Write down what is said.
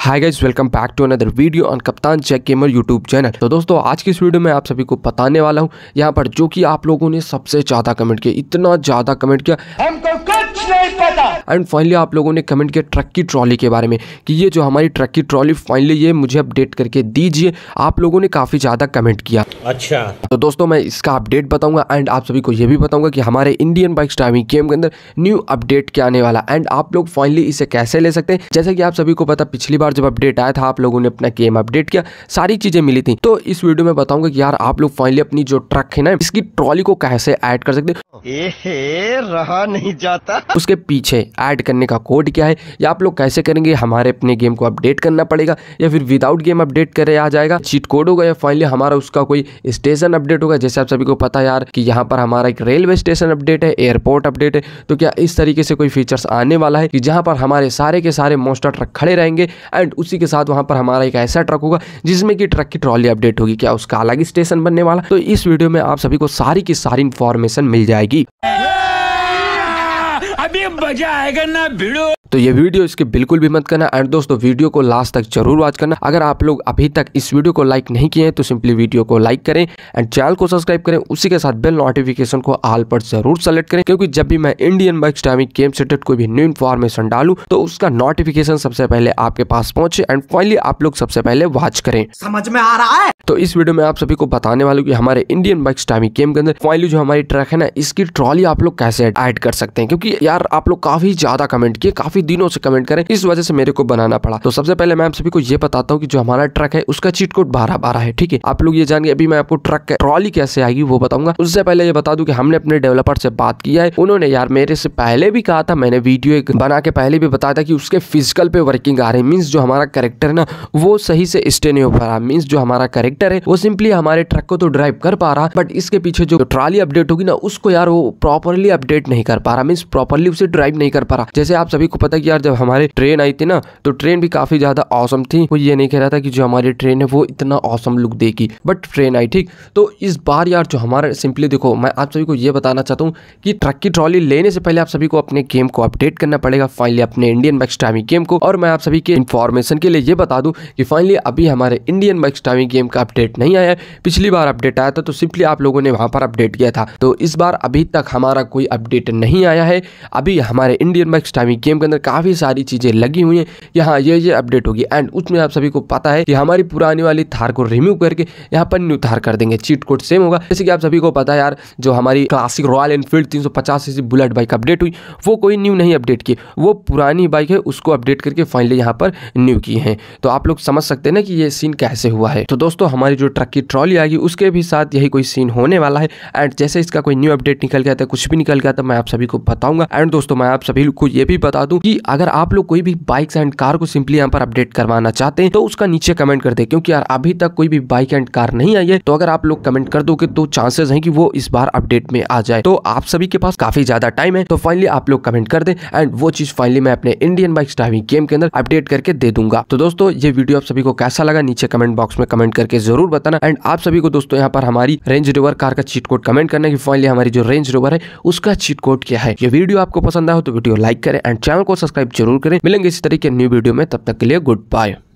hi guys welcome back to another video on Kaptaan check gamer YouTube channel तो दोस्तों आज की इस वीडियो में आप सभी को बताने वाला हूँ यहाँ पर जो कि आप लोगों ने सबसे ज़्यादा कमेंट किया इतना ज़्यादा कमेंट किया कुछ नहीं पता एंड फाइनली आप लोगों ने कमेंट किया ट्रक की ट्रॉली के बारे में कि ये जो हमारी ट्रक की ट्रॉली फाइनली ये मुझे अपडेट करके दीजिए आप लोगों ने काफ़ी ज़्यादा कमेंट किया अच्छा तो दोस्तों मैं इसका अपडेट बताऊंगा एंड आप सभी को ये भी बताऊंगा कि हमारे इंडियन बाइक ड्राइविंग गेम के अंदर न्यू अपडेट क्या आने वाला एंड आप लोग फाइनली इसे कैसे ले सकते हैं जैसे कि आप सभी को पता पिछली बार जब अपडेट आया था आप लोगों ने अपना गेम अपडेट किया सारी चीज़ें मिली थी तो इस वीडियो में बताऊंगा कि यार आप लोग फाइनली अपनी जो ट्रक है ना इसकी ट्रॉली को कैसे ऐड कर सकते रहा नहीं जाता उसके पीछे ऐड करने का कोड क्या है या आप लोग कैसे करेंगे हमारे अपने गेम को अपडेट करना पड़ेगा या फिर विदाउट गेम अपडेट करे आ जाएगा चीट कोड होगा या फाइनली हमारा उसका कोई स्टेशन अपडेट होगा जैसे आप सभी को पता यार कि यहाँ पर हमारा एक रेलवे स्टेशन अपडेट है एयरपोर्ट अपडेट है तो क्या इस तरीके से कोई फीचर्स आने वाला है कि जहाँ पर हमारे सारे के सारे मोस्टर ट्रक खड़े रहेंगे एंड उसी के साथ वहाँ पर हमारा एक ऐसा ट्रक होगा जिसमें कि ट्रक की ट्रॉली अपडेट होगी क्या उसका अलग स्टेशन बनने वाला तो इस वीडियो में आप सभी को सारी की सारी इन्फॉर्मेशन मिल जाएगी अभी मजा आएगा ना भिड़ो तो ये वीडियो इसके बिल्कुल भी मत करना एंड दोस्तों वीडियो को लास्ट तक जरूर वॉच करना अगर आप लोग अभी तक इस वीडियो को लाइक नहीं किए हैं तो सिंपली वीडियो को लाइक करें एंड चैनल को सब्सक्राइब करें उसी के साथ बेल नोटिफिकेशन को आल पर जरूर सेलेक्ट करें क्योंकि जब भी मैं इंडियन बाइक स्टामिक गेम से कोई भी न्यू इन्फॉर्मेशन डालू तो उसका नोटिफिकेशन सबसे पहले आपके पास पहुंचे एंड फाइनली आप लोग सबसे पहले वॉच करें समझ में आ रहा है तो इस वीडियो में आप सभी को बताने वालों की हमारे इंडियन बाइक स्टामिक गेम के अंदर फाइनली जो हमारी ट्रैक है ना इसकी ट्रॉली आप लोग कैसे एड कर सकते हैं क्योंकि यार आप लोग काफी ज्यादा कमेंट किए काफी काफी दिनों से कमेंट करें इस वजह से मेरे को बनाना पड़ा तो सबसे पहले मैं आप सभी को ये बताता हूँ कि जो हमारा ट्रक है उसका चीट कोड बारह बारह है ठीक है आप लोग ये जानिए अभी मैं आपको ट्रक ट्रॉली कैसे आएगी वो बताऊंगा उससे पहले ये बता दू की हमने अपने डेवलपर से बात किया है उन्होंने यार मेरे से पहले भी कहा था मैंने वीडियो एक बना के पहले भी बताया था कि उसके फिजिकल पे वर्किंग आ रही मीन्स जो हमारा करेक्टर है ना वो सही से स्टे नहीं हो पा रहा मीन्स जो हमारा करेक्टर है वो सिंपली हमारे ट्रक को तो ड्राइव कर पा रहा बट इसके पीछे जो ट्रॉली अपडेट होगी ना उसको यार वो प्रॉपरली अपडेट नहीं कर पा रहा मीन्स प्रॉपरली उसे ड्राइव नहीं कर पा रहा जैसे आप सभी को था कि यार जब हमारे ट्रेन आई थी ना तो ट्रेन भी काफी ज्यादा औसम थी वो ये नहीं कह रहा था कि जो हमारी ट्रेन है वो इतना औसम लुक देगी बट ट्रेन आई ठीक तो इस बार यार जो हमारा सिंपली देखो मैं आप सभी को ये बताना चाहता हूँ कि ट्रक की ट्रॉली लेने से पहले आप सभी को अपने गेम को अपडेट करना पड़ेगा फाइनली अपने इंडियन मैक्स टाइमिंग गेम को और मैं आप सभी के इन्फॉर्मेशन के लिए ये बता दूँ कि फाइनली अभी हमारे इंडियन मैक्स टाइमिंग गेम का अपडेट नहीं आया पिछली बार अपडेट आया था तो सिंपली आप लोगों ने वहाँ पर अपडेट किया था तो इस बार अभी तक हमारा कोई अपडेट नहीं आया है अभी हमारे इंडियन मैक्स टाइमिंग गेम के अंदर काफ़ी सारी चीज़ें लगी हुई हैं यहाँ ये ये अपडेट होगी एंड उसमें आप सभी को पता है कि हमारी पुरानी वाली थार को रिमूव करके यहाँ पर न्यू थार कर देंगे चीट कोड सेम होगा जैसे कि आप सभी को पता है यार जो हमारी क्लासिक रॉयल एनफील्ड तीन सौ बुलेट बाइक अपडेट हुई वो कोई न्यू नहीं अपडेट की वो पुरानी बाइक है उसको अपडेट करके फाइनली यहाँ पर न्यू की है तो आप लोग समझ सकते हैं ना कि ये सीन कैसे हुआ है तो दोस्तों हमारी जो ट्रक की ट्रॉली आएगी उसके भी साथ यही कोई सीन होने वाला है एंड जैसे इसका कोई न्यू अपडेट निकल गया था कुछ भी निकल गया था मैं आप सभी को बताऊंगा एंड दोस्तों मैं आप सभी को ये भी बता दूं कि कि अगर आप लोग कोई भी बाइक्स एंड कार को सिंपली यहाँ पर अपडेट करवाना चाहते हैं तो उसका नीचे कमेंट कर दे क्योंकि यार अभी तक कोई भी बाइक एंड कार नहीं आई है तो अगर आप लोग कमेंट कर दोगे तो चांसेस हैं कि वो इस बार अपडेट में आ जाए तो आप सभी के पास काफी ज्यादा टाइम है तो फाइनली आप लोग कमेंट कर दे एंड वो चीज फाइनली मैं अपने इंडियन बाइक ड्राइविंग गेम के अंदर अपडेट करके दे दूंगा तो दोस्तों ये वीडियो आप सभी को कैसा लगा नीचे कमेंट बॉक्स में कमेंट करके जरूर बताना एंड आप सभी को दोस्तों यहाँ पर हमारी रेंज रिवर कार का चीट कोड कमेंट करना की फाइनली हमारी जो रेंज रोवर है उसका चीट कोड क्या है ये वीडियो आपको पसंद आया हो तो वीडियो लाइक करें एंड चैनल को सब्सक्राइब जरूर करें मिलेंगे इसी तरीके न्यू वीडियो में तब तक के लिए गुड बाय